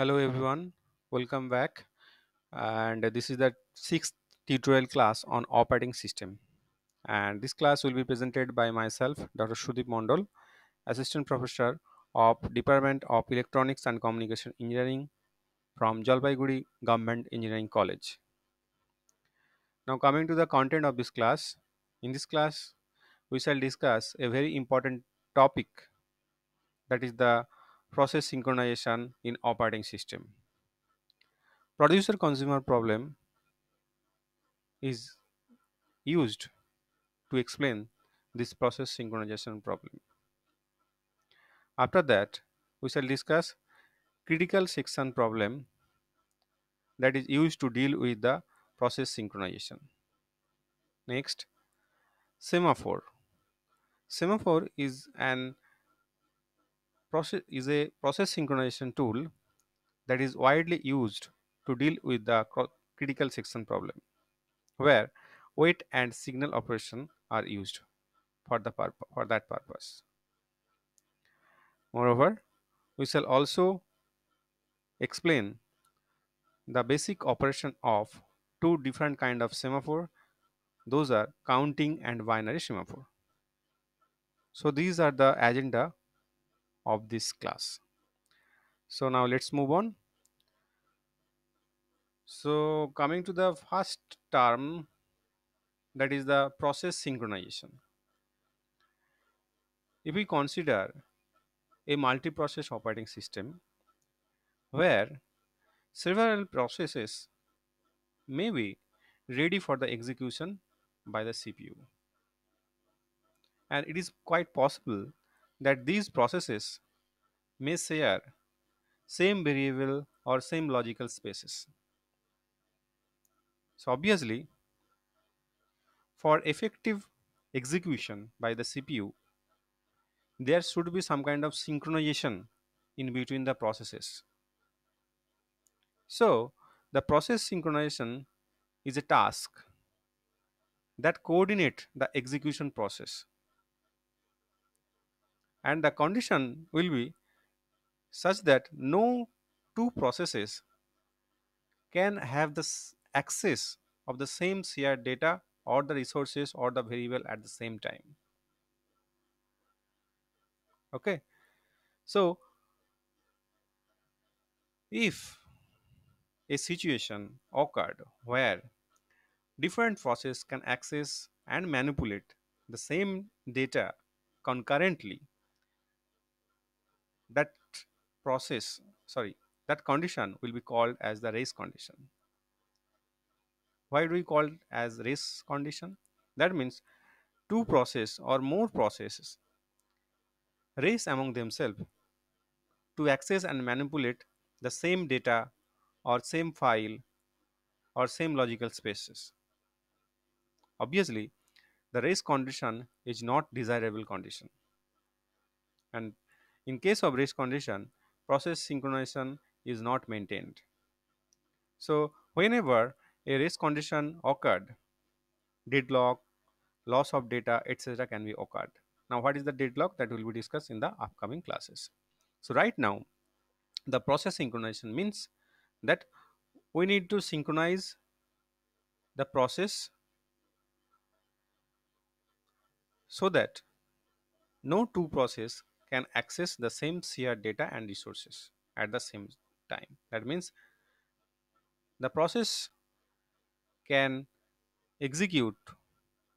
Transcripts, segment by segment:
hello mm-hmm. everyone welcome back and this is the sixth tutorial class on operating system and this class will be presented by myself dr Shudip mondol assistant professor of department of electronics and communication engineering from jalpaiguri government engineering college now coming to the content of this class in this class we shall discuss a very important topic that is the process synchronization in operating system. Producer consumer problem is used to explain this process synchronization problem. After that, we shall discuss critical section problem that is used to deal with the process synchronization. Next, semaphore. Semaphore is an process is a process synchronization tool that is widely used to deal with the critical section problem where wait and signal operation are used for the for that purpose moreover we shall also explain the basic operation of two different kind of semaphore those are counting and binary semaphore so these are the agenda of this class so now let's move on so coming to the first term that is the process synchronization if we consider a multi-process operating system where several processes may be ready for the execution by the CPU. And it is quite possible that these processes may share same variable or same logical spaces. So obviously, for effective execution by the CPU, there should be some kind of synchronization in between the processes. So the process synchronization is a task that coordinate the execution process and the condition will be such that no two processes can have the access of the same shared data or the resources or the variable at the same time okay so if a situation occurred where different processes can access and manipulate the same data concurrently that process sorry that condition will be called as the race condition why do we call it as race condition that means two process or more processes race among themselves to access and manipulate the same data or same file or same logical spaces obviously the race condition is not desirable condition and in case of race condition, process synchronization is not maintained. So whenever a race condition occurred, deadlock, loss of data, etc. can be occurred. Now what is the deadlock that will be discussed in the upcoming classes. So right now, the process synchronization means that we need to synchronize the process so that no two process can access the same CR data and resources at the same time. That means the process can execute,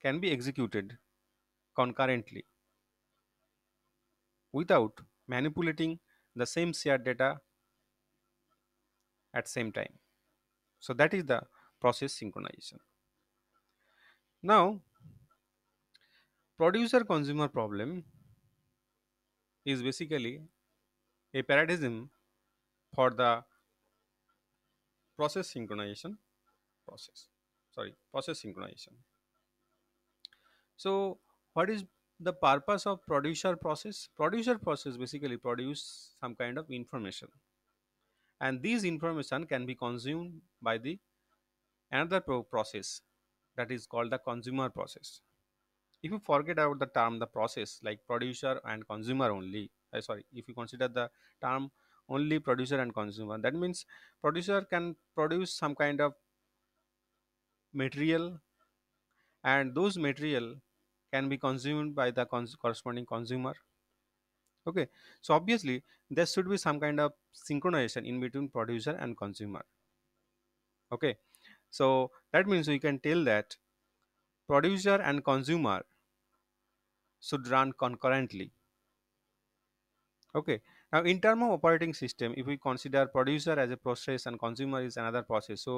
can be executed concurrently without manipulating the same CR data at same time. So that is the process synchronization. Now, producer consumer problem is basically a paradigm for the process synchronization process sorry process synchronization so what is the purpose of producer process producer process basically produce some kind of information and these information can be consumed by the another process that is called the consumer process if you forget about the term the process like producer and consumer only uh, sorry if you consider the term only producer and consumer that means producer can produce some kind of material and those material can be consumed by the cons corresponding consumer okay so obviously there should be some kind of synchronization in between producer and consumer okay so that means we can tell that producer and consumer should run concurrently okay now in terms of operating system if we consider producer as a process and consumer is another process so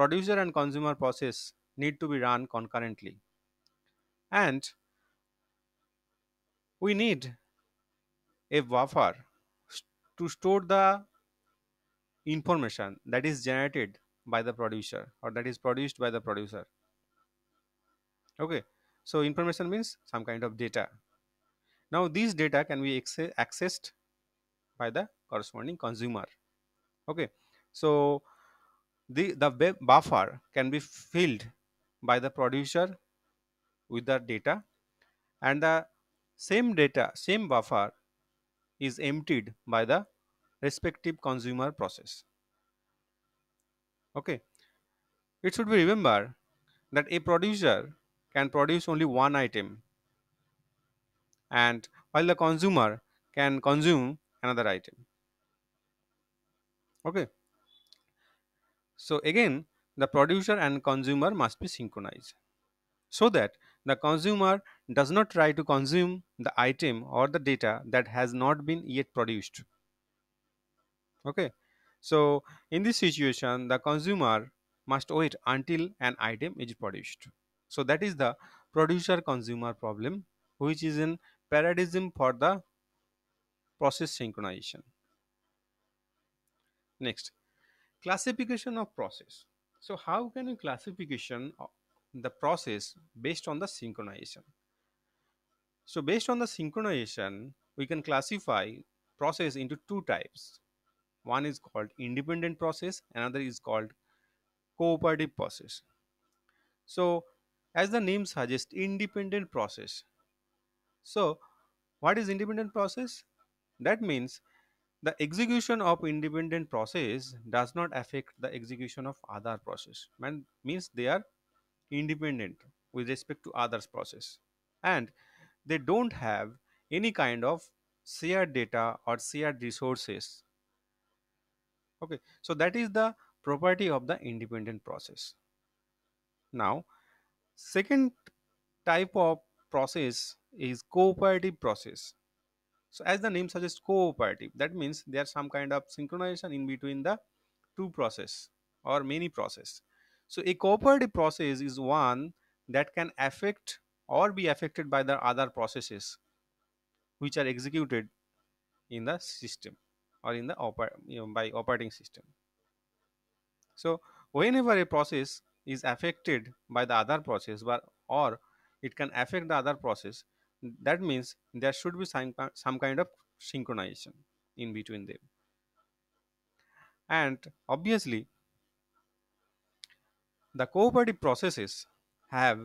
producer and consumer process need to be run concurrently and we need a buffer to store the information that is generated by the producer or that is produced by the producer okay so information means some kind of data. Now these data can be accessed by the corresponding consumer. Okay, so the, the buffer can be filled by the producer with the data and the same data, same buffer is emptied by the respective consumer process. Okay, it should be remembered that a producer can produce only one item and while the consumer can consume another item okay so again the producer and consumer must be synchronized so that the consumer does not try to consume the item or the data that has not been yet produced okay so in this situation the consumer must wait until an item is produced so that is the producer consumer problem which is in paradigm for the process synchronization. Next, classification of process. So how can you classification the process based on the synchronization? So based on the synchronization, we can classify process into two types. One is called independent process, another is called cooperative process. So as the name suggests independent process so what is independent process that means the execution of independent process does not affect the execution of other process and means they are independent with respect to others process and they don't have any kind of shared data or shared resources okay so that is the property of the independent process now Second type of process is cooperative process. So as the name suggests cooperative, that means there some kind of synchronization in between the two process or many process. So a cooperative process is one that can affect or be affected by the other processes which are executed in the system or in the oper you know, by operating system. So whenever a process is affected by the other process but, or it can affect the other process that means there should be some, some kind of synchronization in between them and obviously the cooperative processes have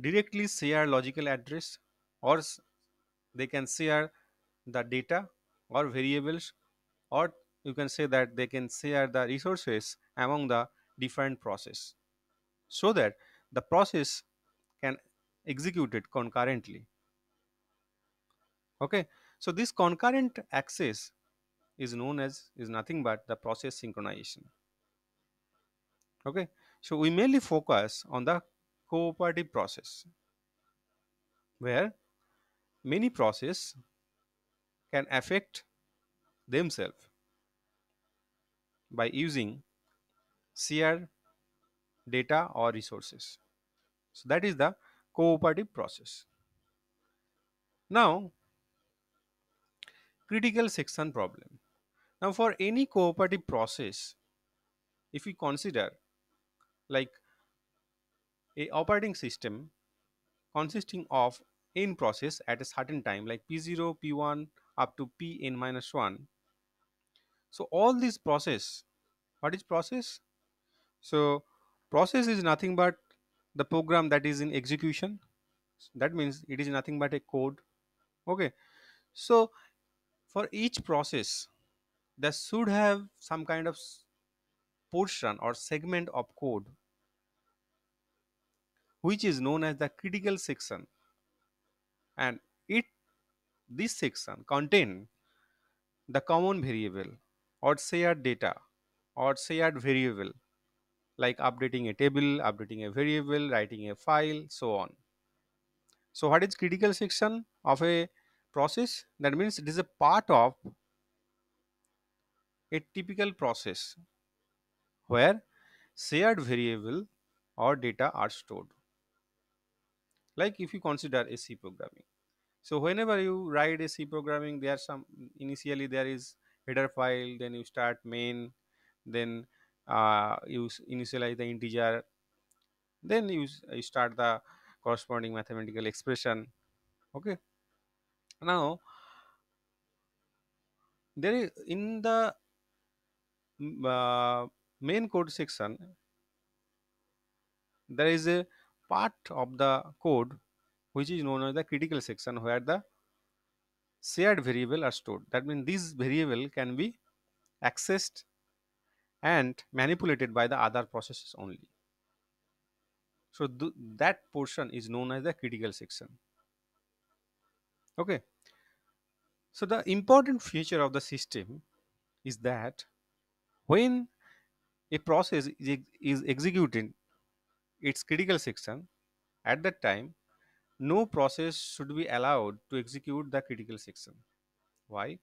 directly share logical address or they can share the data or variables or you can say that they can share the resources among the different process so that the process can execute it concurrently okay so this concurrent access is known as is nothing but the process synchronization okay so we mainly focus on the cooperative process where many process can affect themselves by using share data or resources so that is the cooperative process now critical section problem now for any cooperative process if we consider like a operating system consisting of n process at a certain time like p0 p1 up to pn minus 1 so all these process what is process so process is nothing but the program that is in execution. So that means it is nothing but a code. Okay. So for each process, there should have some kind of portion or segment of code which is known as the critical section and it this section contain the common variable or shared data or shared variable like updating a table, updating a variable, writing a file, so on. So what is critical section of a process? That means it is a part of a typical process where shared variable or data are stored. Like if you consider a C programming. So whenever you write a C programming, there some initially there is header file, then you start main, then you uh, initialize the integer then you, you start the corresponding mathematical expression okay now there is in the mm, uh, main code section there is a part of the code which is known as the critical section where the shared variable are stored that means this variable can be accessed and manipulated by the other processes only. So th that portion is known as the critical section. Okay. So the important feature of the system is that when a process is, ex is executing its critical section at that time, no process should be allowed to execute the critical section. Why?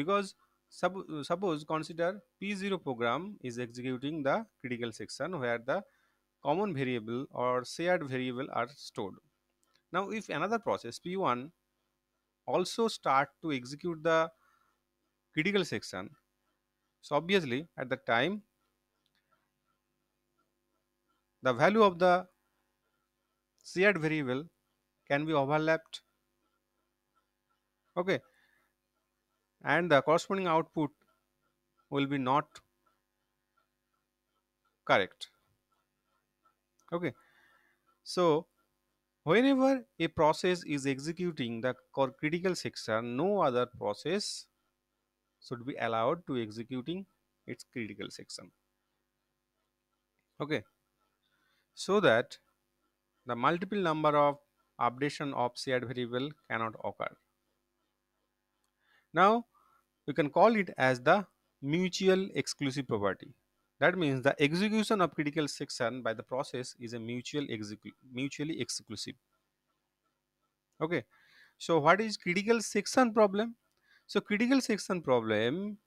Because suppose consider P0 program is executing the critical section where the common variable or shared variable are stored. Now if another process P1 also start to execute the critical section so obviously at the time the value of the shared variable can be overlapped okay and the corresponding output will be not correct okay so whenever a process is executing the critical section no other process should be allowed to executing its critical section okay so that the multiple number of updation of shared variable cannot occur now you can call it as the mutual exclusive property. That means the execution of critical section by the process is a mutual execu mutually exclusive. Okay. So what is critical section problem? So critical section problem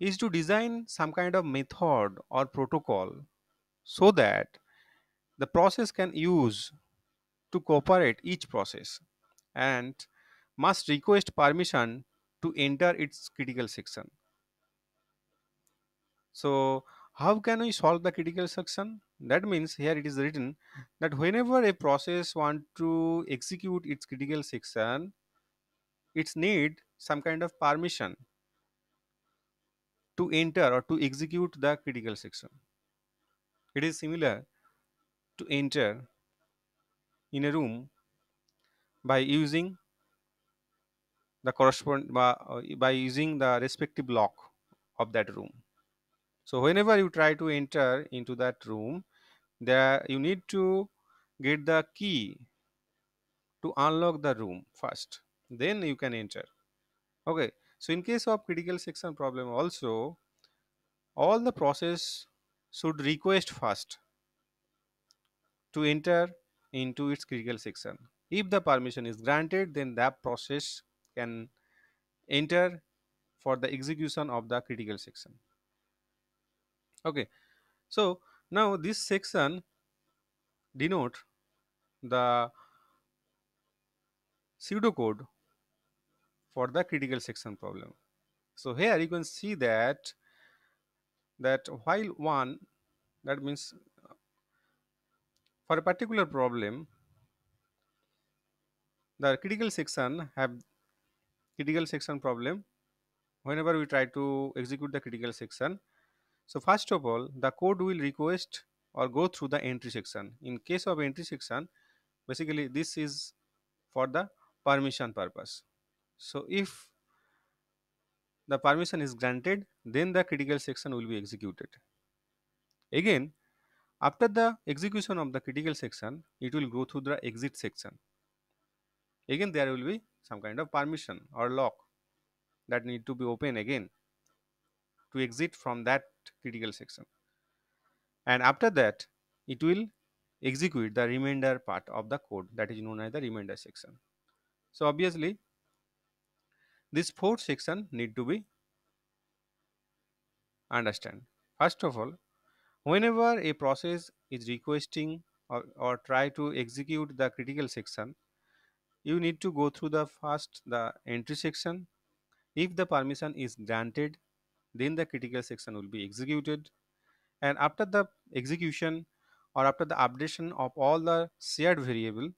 is to design some kind of method or protocol so that the process can use to cooperate each process and must request permission to enter its critical section. So how can we solve the critical section? That means here it is written that whenever a process want to execute its critical section, it's need some kind of permission to enter or to execute the critical section. It is similar to enter in a room by using the correspond by, uh, by using the respective lock of that room so whenever you try to enter into that room there you need to get the key to unlock the room first then you can enter okay so in case of critical section problem also all the process should request first to enter into its critical section if the permission is granted then that process can enter for the execution of the critical section okay so now this section denote the pseudocode for the critical section problem so here you can see that that while one that means for a particular problem the critical section have critical section problem whenever we try to execute the critical section. So first of all, the code will request or go through the entry section. In case of entry section, basically this is for the permission purpose. So if the permission is granted, then the critical section will be executed. Again, after the execution of the critical section, it will go through the exit section. Again, there will be some kind of permission or lock that need to be open again to exit from that critical section and after that it will execute the remainder part of the code that is known as the remainder section so obviously this fourth section need to be understand first of all whenever a process is requesting or, or try to execute the critical section you need to go through the first the entry section if the permission is granted then the critical section will be executed and after the execution or after the updation of all the shared variable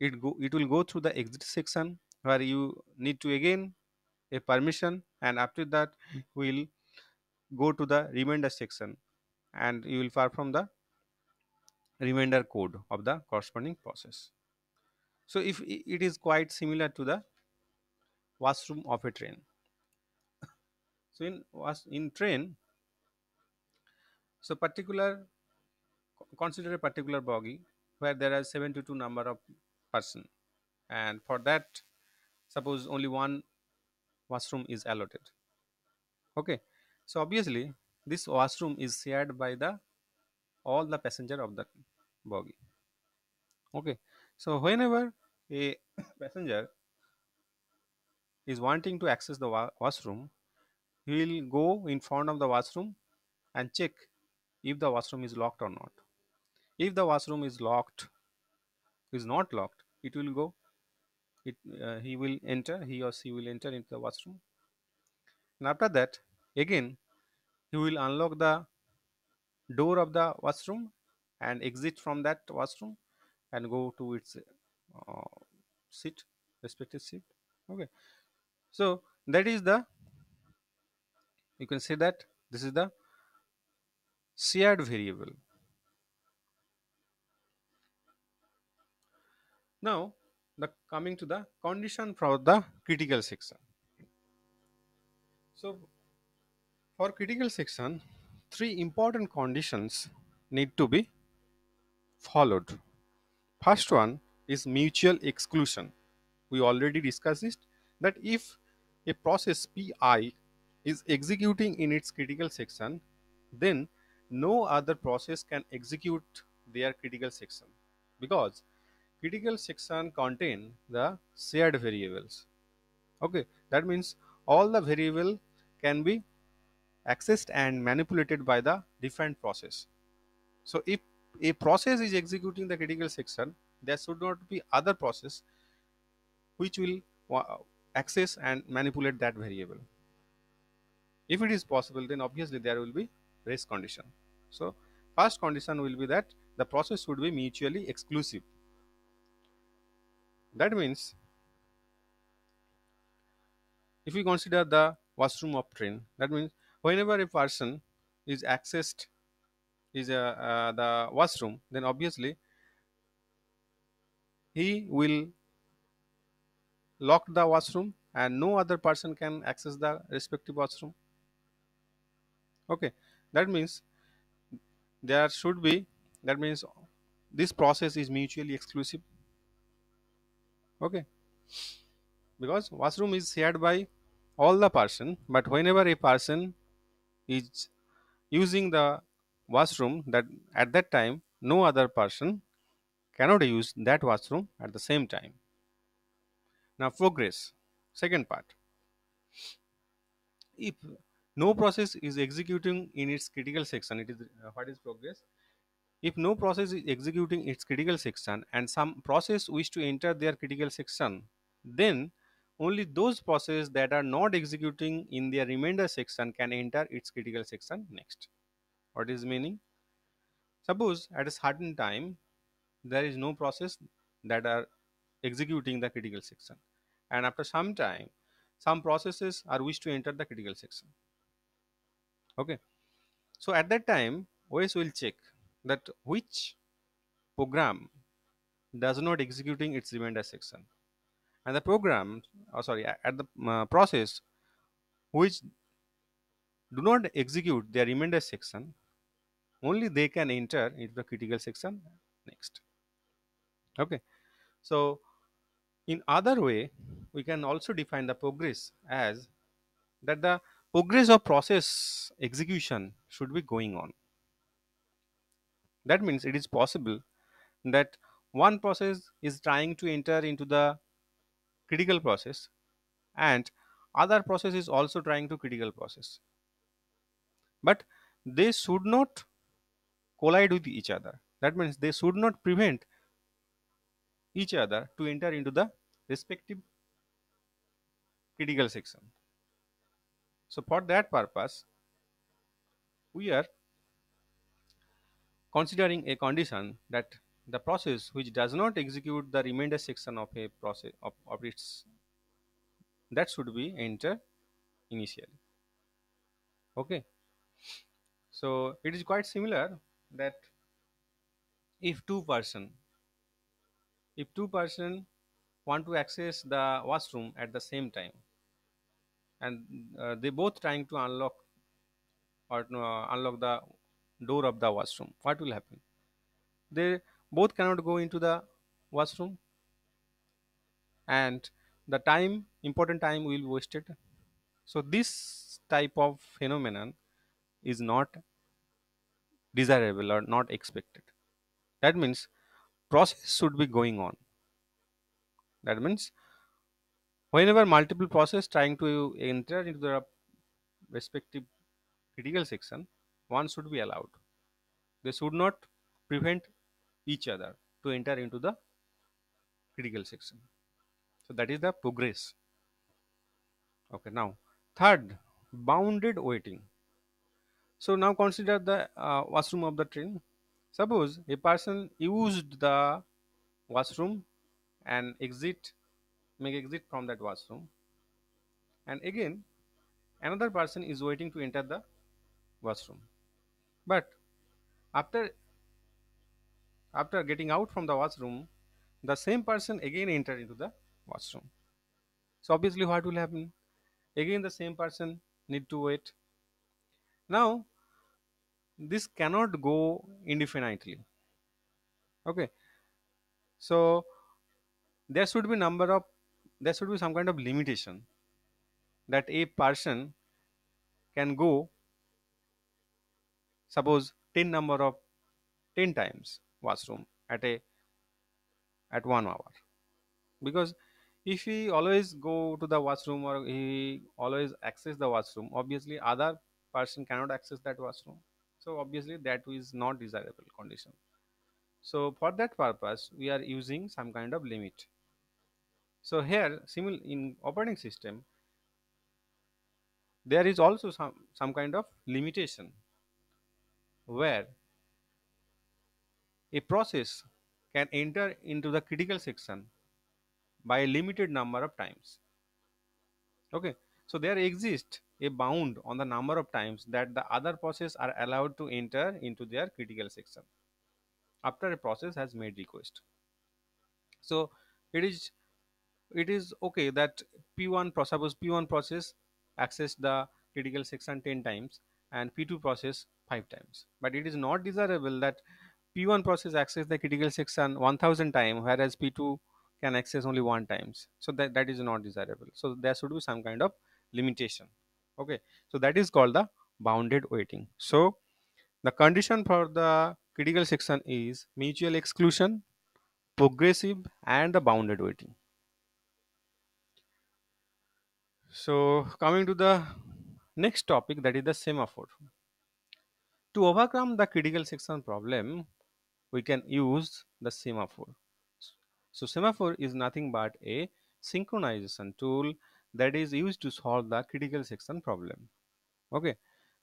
it go it will go through the exit section where you need to again a permission and after that we'll go to the remainder section and you will perform the remainder code of the corresponding process so if it is quite similar to the washroom of a train. So in was in train, so particular consider a particular bogie where there are 72 number of person and for that suppose only one washroom is allotted okay so obviously this washroom is shared by the all the passenger of the bogie. okay so whenever a passenger is wanting to access the wa washroom, he will go in front of the washroom and check if the washroom is locked or not. If the washroom is locked, is not locked, it will go. It uh, he will enter. He or she will enter into the washroom. And after that, again, he will unlock the door of the washroom and exit from that washroom and go to its uh, seat respective seat okay so that is the you can say that this is the shared variable now the coming to the condition for the critical section so for critical section three important conditions need to be followed First one is mutual exclusion. We already discussed that if a process PI is executing in its critical section, then no other process can execute their critical section because critical section contain the shared variables. Okay, that means all the variable can be accessed and manipulated by the different process. So if a process is executing the critical section there should not be other process which will uh, access and manipulate that variable if it is possible then obviously there will be race condition so first condition will be that the process should be mutually exclusive that means if we consider the washroom of train that means whenever a person is accessed is uh, uh, the washroom then obviously he will lock the washroom and no other person can access the respective washroom okay that means there should be that means this process is mutually exclusive okay because washroom is shared by all the person but whenever a person is using the washroom that at that time no other person cannot use that washroom at the same time. Now, progress, second part. If no process is executing in its critical section, it is uh, what is progress? If no process is executing its critical section and some process wish to enter their critical section, then only those processes that are not executing in their remainder section can enter its critical section next what is meaning suppose at a certain time there is no process that are executing the critical section and after some time some processes are wish to enter the critical section okay so at that time os will check that which program does not executing its remainder section and the program oh sorry at the uh, process which do not execute their remainder section only they can enter into the critical section next okay so in other way we can also define the progress as that the progress of process execution should be going on that means it is possible that one process is trying to enter into the critical process and other process is also trying to critical process but they should not collide with each other that means they should not prevent each other to enter into the respective critical section so for that purpose we are considering a condition that the process which does not execute the remainder section of a process of, of its that should be enter initially okay so it is quite similar that if two person if two person want to access the washroom at the same time and uh, they both trying to unlock or uh, unlock the door of the washroom what will happen they both cannot go into the washroom and the time important time will be wasted so this type of phenomenon is not desirable or not expected that means process should be going on that means whenever multiple process trying to enter into the respective critical section one should be allowed they should not prevent each other to enter into the critical section so that is the progress okay now third bounded waiting so now consider the uh, washroom of the train. Suppose a person used the washroom and exit, make exit from that washroom. And again, another person is waiting to enter the washroom. But after after getting out from the washroom, the same person again enter into the washroom. So obviously what will happen? Again the same person need to wait. Now this cannot go indefinitely okay so there should be number of there should be some kind of limitation that a person can go suppose 10 number of 10 times washroom at a at one hour because if he always go to the washroom or he always access the washroom obviously other person cannot access that washroom so obviously that is not desirable condition so for that purpose we are using some kind of limit so here similar in operating system there is also some some kind of limitation where a process can enter into the critical section by a limited number of times okay so there exists a bound on the number of times that the other process are allowed to enter into their critical section after a process has made request so it is it is okay that p1 process p1 process access the critical section 10 times and p2 process 5 times but it is not desirable that p1 process access the critical section 1000 times whereas p2 can access only one times so that that is not desirable so there should be some kind of limitation okay so that is called the bounded weighting so the condition for the critical section is mutual exclusion progressive and the bounded weighting so coming to the next topic that is the semaphore to overcome the critical section problem we can use the semaphore so semaphore is nothing but a synchronization tool that is used to solve the critical section problem okay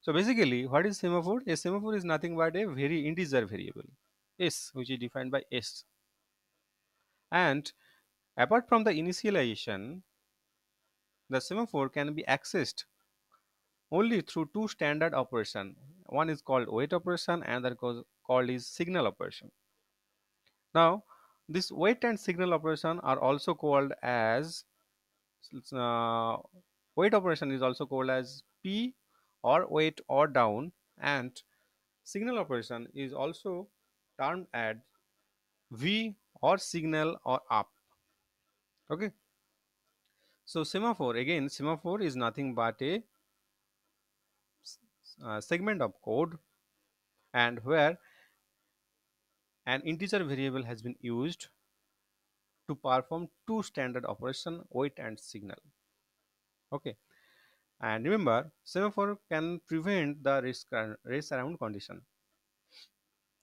so basically what is semaphore a semaphore is nothing but a very integer variable s which is defined by s and apart from the initialization the semaphore can be accessed only through two standard operation one is called wait operation and that goes called is signal operation now this wait and signal operation are also called as uh, weight operation is also called as p or weight or down and signal operation is also termed as v or signal or up okay so semaphore again semaphore is nothing but a uh, segment of code and where an integer variable has been used to perform two standard operation wait and signal okay and remember semaphore can prevent the race, race around condition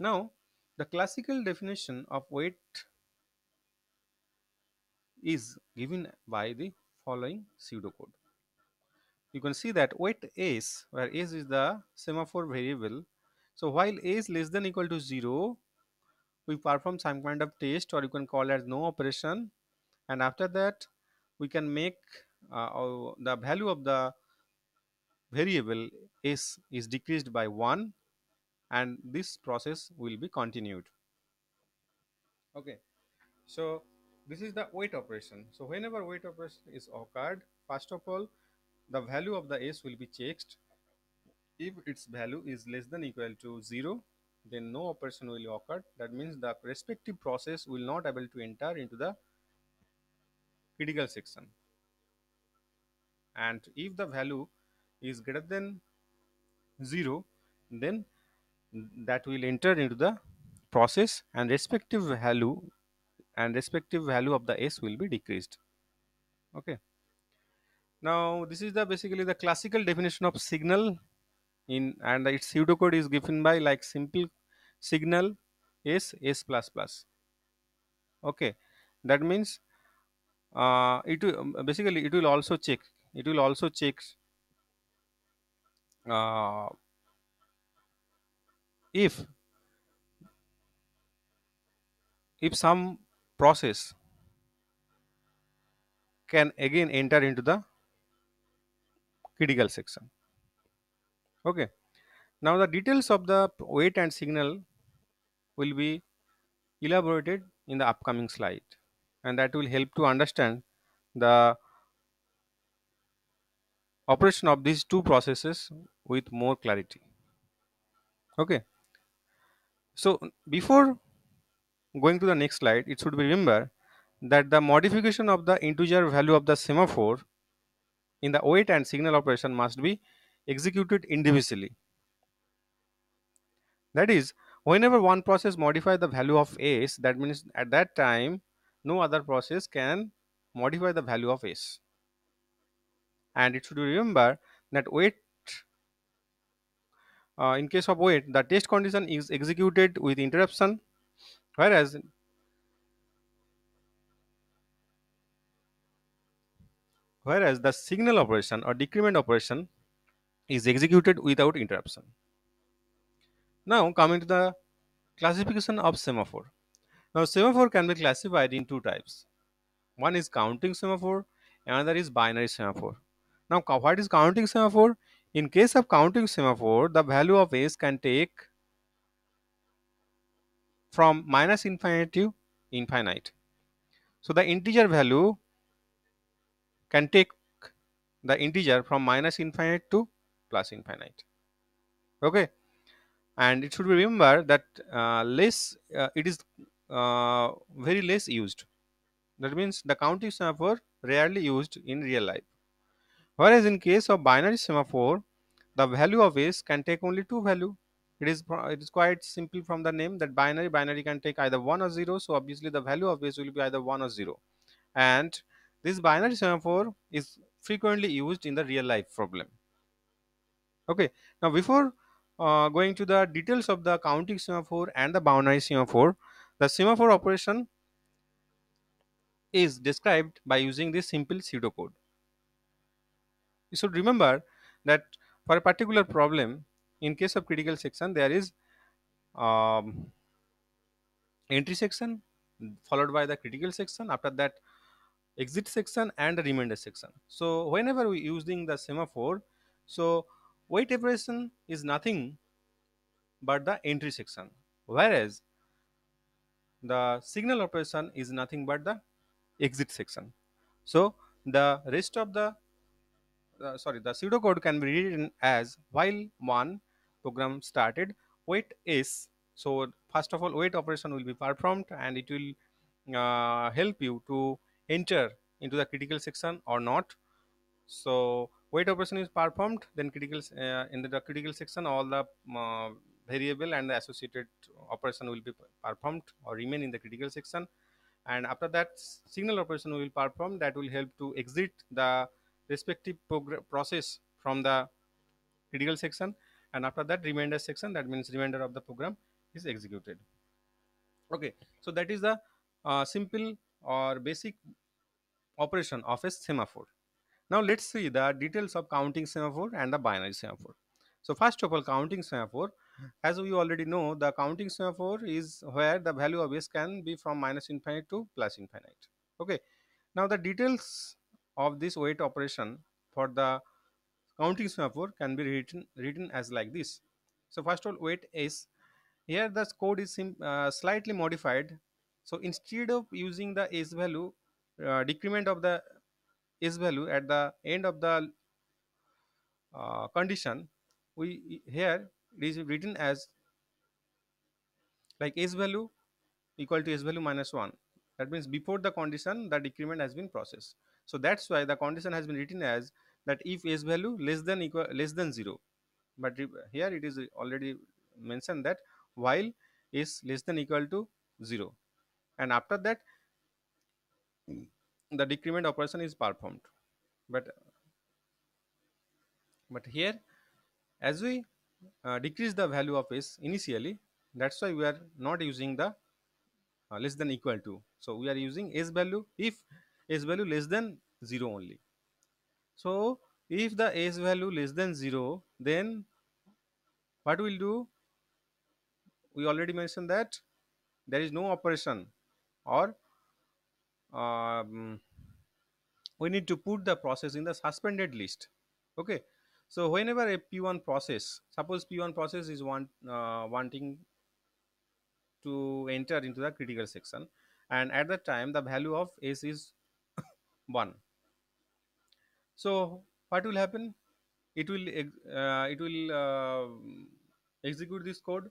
now the classical definition of wait is given by the following pseudocode you can see that wait s where s is the semaphore variable so while a is less than equal to 0 we perform some kind of test or you can call as no operation and after that we can make uh, the value of the variable s is decreased by 1 and this process will be continued okay so this is the weight operation so whenever weight operation is occurred first of all the value of the s will be checked if its value is less than equal to 0 then no operation will occur that means the respective process will not able to enter into the critical section and if the value is greater than 0 then that will enter into the process and respective value and respective value of the s will be decreased okay now this is the basically the classical definition of signal in and its pseudocode is given by like simple signal is S++. Okay, that means uh, it will, um, basically it will also check it will also check uh, if if some process can again enter into the critical section okay now the details of the weight and signal will be elaborated in the upcoming slide and that will help to understand the operation of these two processes with more clarity okay so before going to the next slide it should be remember that the modification of the integer value of the semaphore in the wait and signal operation must be executed individually that is whenever one process modify the value of s that means at that time no other process can modify the value of s and it should remember that wait uh, in case of wait the test condition is executed with interruption whereas whereas the signal operation or decrement operation is executed without interruption now coming to the classification of semaphore. Now semaphore can be classified in two types. One is counting semaphore, another is binary semaphore. Now what is counting semaphore? In case of counting semaphore, the value of s can take from minus infinite to infinite. So the integer value can take the integer from minus infinite to plus infinite. Okay and it should be remember that uh, less uh, it is uh, very less used that means the counting semaphore rarely used in real life whereas in case of binary semaphore the value of s can take only two value it is it is quite simple from the name that binary binary can take either one or zero so obviously the value of s will be either one or zero and this binary semaphore is frequently used in the real life problem okay now before uh, going to the details of the counting semaphore and the boundary semaphore, the semaphore operation is described by using this simple pseudocode. You should remember that for a particular problem, in case of critical section, there is um, entry section followed by the critical section. After that, exit section and the remainder section. So whenever we using the semaphore, so weight depression is nothing but the entry section whereas the signal operation is nothing but the exit section so the rest of the uh, sorry the pseudocode can be written as while one program started wait is so first of all wait operation will be performed and it will uh, help you to enter into the critical section or not so Wait operation is performed then critical uh, in the, the, critical section all the uh, variable and the associated operation will be performed or remain in the critical section and after that signal operation will perform that will help to exit the respective process from the critical section and after that remainder section that means remainder of the program is executed okay so that is the uh, simple or basic operation of a semaphore now let's see the details of counting semaphore and the binary semaphore. So first of all, counting semaphore, as we already know, the counting semaphore is where the value of s can be from minus infinite to plus infinite. Okay. Now the details of this weight operation for the counting semaphore can be written written as like this. So first of all, weight s. Here the code is uh, slightly modified. So instead of using the s value, uh, decrement of the s value at the end of the uh, condition we here it is written as like s value equal to s value minus 1 that means before the condition the decrement has been processed so that's why the condition has been written as that if s value less than equal less than 0 but here it is already mentioned that while is less than equal to 0 and after that the decrement operation is performed but but here as we uh, decrease the value of s initially that's why we are not using the uh, less than equal to so we are using s value if s value less than 0 only so if the s value less than 0 then what we'll do we already mentioned that there is no operation or um, we need to put the process in the suspended list okay so whenever a p1 process suppose p1 process is want uh, wanting to enter into the critical section and at that time the value of s is 1 so what will happen it will uh, it will uh, execute this code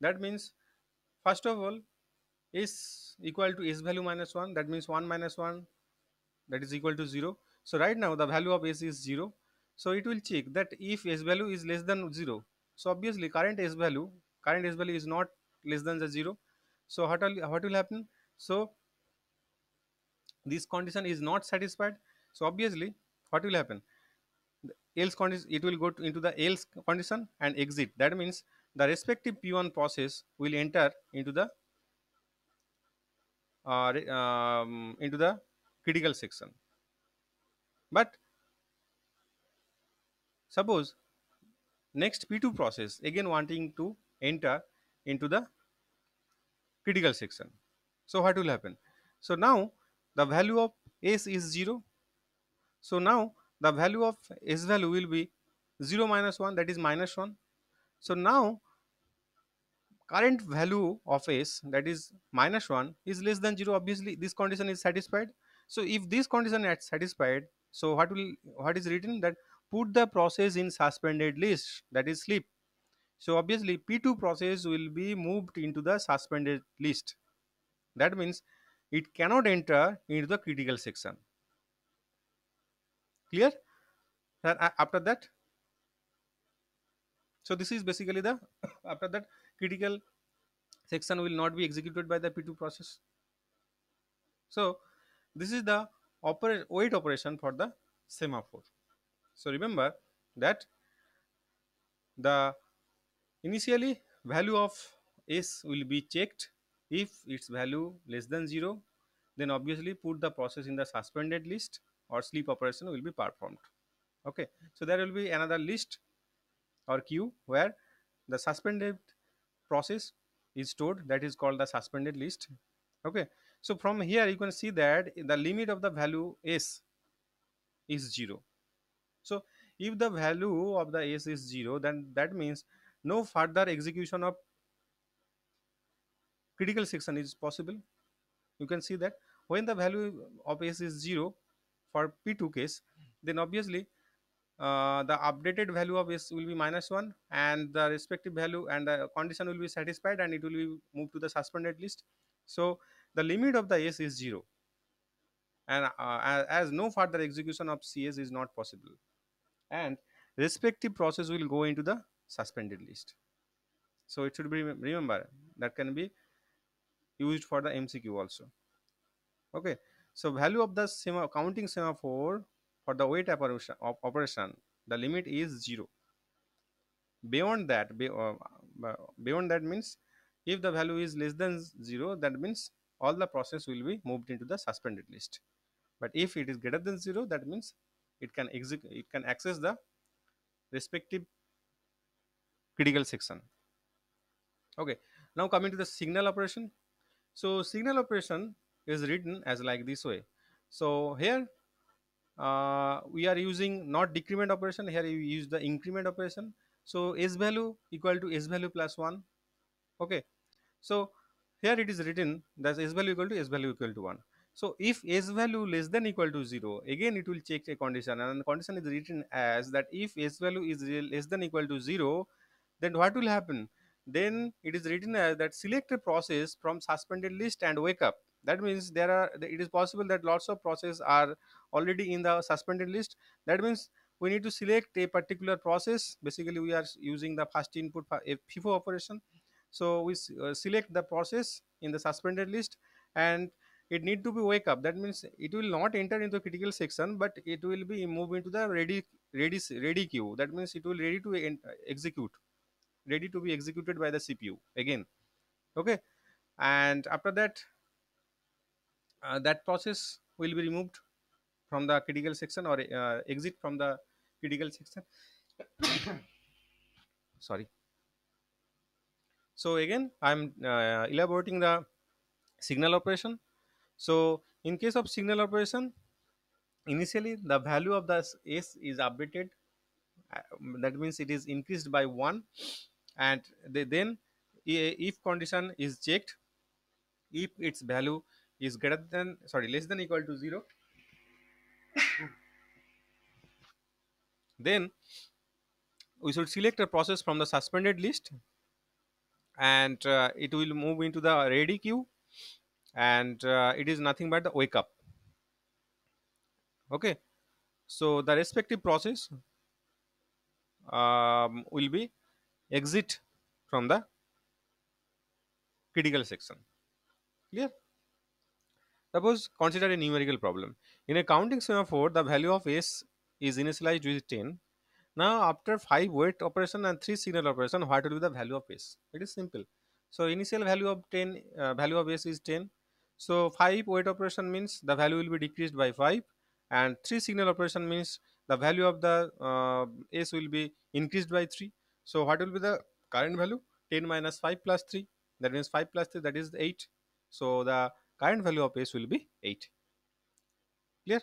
that means first of all is equal to s value minus 1 that means 1 minus 1 that is equal to 0 so right now the value of s is 0 so it will check that if s value is less than 0 so obviously current s value current s value is not less than the 0 so what will, what will happen so this condition is not satisfied so obviously what will happen the else condition it will go to, into the else condition and exit that means the respective p1 process will enter into the uh, um, into the critical section but suppose next p2 process again wanting to enter into the critical section so what will happen so now the value of s is 0 so now the value of s value will be 0 minus 1 that is minus 1 so now current value of s that is minus 1 is less than 0 obviously this condition is satisfied so if this condition is satisfied so what will what is written that put the process in suspended list that is sleep so obviously p2 process will be moved into the suspended list that means it cannot enter into the critical section clear after that so this is basically the after that critical section will not be executed by the p2 process so this is the oper wait operation for the semaphore so remember that the initially value of s will be checked if its value less than 0 then obviously put the process in the suspended list or sleep operation will be performed okay so there will be another list or queue where the suspended process is stored that is called the suspended list okay so from here you can see that the limit of the value s is 0 so if the value of the s is 0 then that means no further execution of critical section is possible you can see that when the value of s is 0 for p2 case then obviously uh, the updated value of s will be minus 1 and the respective value and the condition will be satisfied and it will be moved to the suspended list. So, the limit of the s is 0 and uh, as no further execution of cs is not possible and respective process will go into the suspended list. So, it should be remember that can be used for the MCQ also. Okay. So, value of the sema counting semaphore for the weight operation, operation the limit is 0 beyond that uh, beyond that means if the value is less than 0 that means all the process will be moved into the suspended list but if it is greater than 0 that means it can execute it can access the respective critical section okay now coming to the signal operation so signal operation is written as like this way so here uh, we are using not decrement operation here you use the increment operation so s value equal to s value plus 1 okay so here it is written that s value equal to s value equal to 1 so if s value less than equal to 0 again it will check a condition and the condition is written as that if s value is less than equal to 0 then what will happen then it is written as that select a process from suspended list and wake up that means there are it is possible that lots of process are already in the suspended list that means we need to select a particular process basically we are using the fast input FIFO operation so we uh, select the process in the suspended list and it need to be wake up that means it will not enter into critical section but it will be moved into the ready ready ready queue that means it will ready to uh, execute ready to be executed by the cpu again okay and after that uh, that process will be removed from the critical section or uh, exit from the critical section sorry so again i'm uh, elaborating the signal operation so in case of signal operation initially the value of the s is updated uh, that means it is increased by 1 and they, then if condition is checked if its value is greater than sorry less than equal to 0 then we should select a process from the suspended list and uh, it will move into the ready queue and uh, it is nothing but the wake up okay so the respective process um, will be exit from the critical section clear Suppose consider a numerical problem. In a counting semaphore, the value of S is initialized with 10. Now, after 5 weight operation and 3 signal operation, what will be the value of S? It is simple. So, initial value of 10, uh, value of S is 10. So, 5 weight operation means the value will be decreased by 5 and 3 signal operation means the value of the uh, S will be increased by 3. So, what will be the current value? 10 minus 5 plus 3 that means 5 plus 3 that is 8. So, the current value of s will be 8 clear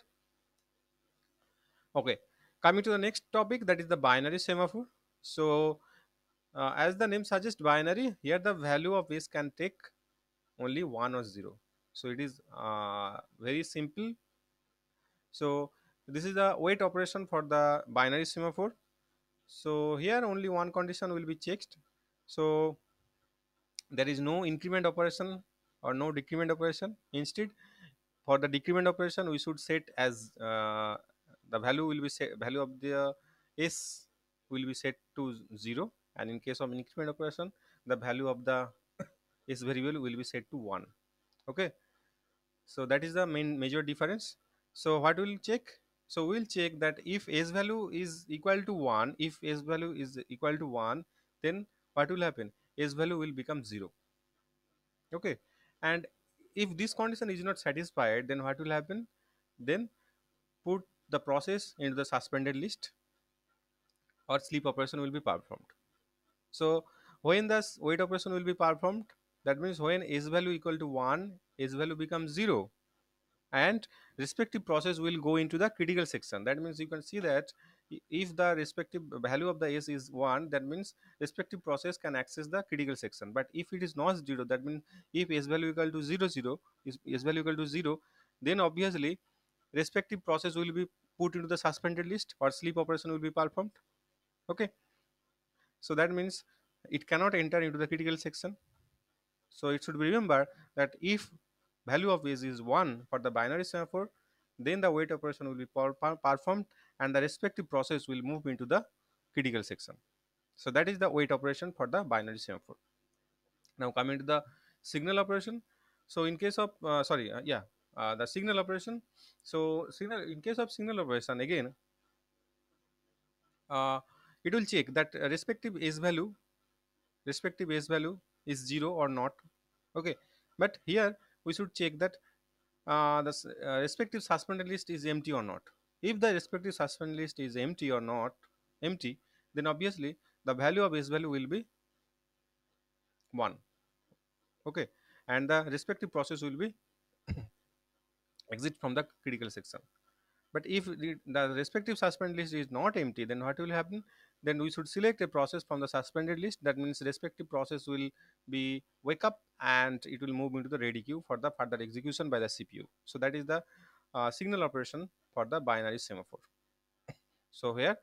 okay coming to the next topic that is the binary semaphore so uh, as the name suggests binary here the value of s can take only 1 or 0 so it is uh, very simple so this is the wait operation for the binary semaphore so here only one condition will be checked so there is no increment operation or no decrement operation instead for the decrement operation we should set as uh, the value will be set value of the uh, s will be set to 0 and in case of increment operation the value of the s variable will be set to 1 okay so that is the main major difference so what we'll check so we'll check that if s value is equal to 1 if s value is equal to 1 then what will happen s value will become 0 okay and if this condition is not satisfied then what will happen then put the process into the suspended list or sleep operation will be performed so when the wait operation will be performed that means when s value equal to 1 s value becomes 0 and respective process will go into the critical section that means you can see that if the respective value of the s is 1 that means respective process can access the critical section but if it is not 0 that means if s value equal to 0 0 is s value equal to 0 then obviously respective process will be put into the suspended list or sleep operation will be performed okay so that means it cannot enter into the critical section so it should be remember that if value of s is 1 for the binary semaphore then the wait operation will be performed and the respective process will move into the critical section. So that is the wait operation for the binary semaphore. Now coming to the signal operation. So in case of, uh, sorry, uh, yeah, uh, the signal operation. So signal in case of signal operation again, uh, it will check that respective s value, respective s value is 0 or not. Okay, but here we should check that uh, the uh, respective suspended list is empty or not. If the respective suspend list is empty or not empty, then obviously the value of s value will be 1. Okay, and the respective process will be exit from the critical section. But if the, the respective suspend list is not empty, then what will happen? Then we should select a process from the suspended list. That means respective process will be wake up and it will move into the ready queue for the further execution by the CPU. So that is the uh, signal operation for the binary semaphore. So here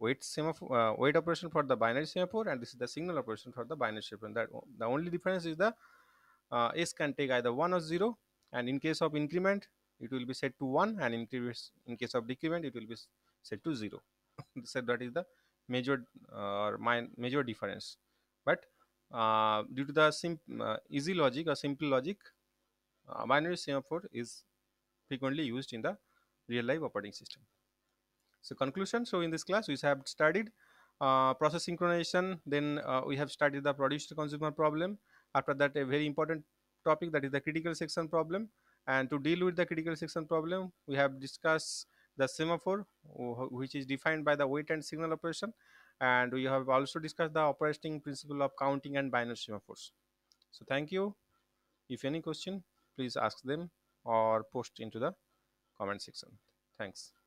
wait semaphore uh, wait operation for the binary semaphore and this is the signal operation for the binary semaphore. That the only difference is the uh, s can take either one or zero, and in case of increment it will be set to one, and in case in case of decrement it will be set to zero. so that is the major uh, or my major difference. But uh, due to the sim uh, easy logic or simple logic, uh, binary semaphore is frequently used in the real life operating system. So conclusion, so in this class we have studied uh, process synchronization, then uh, we have studied the producer consumer problem. After that a very important topic that is the critical section problem and to deal with the critical section problem we have discussed the semaphore which is defined by the weight and signal operation and we have also discussed the operating principle of counting and binary semaphores. So thank you. If any question please ask them or post into the comment section. Thanks.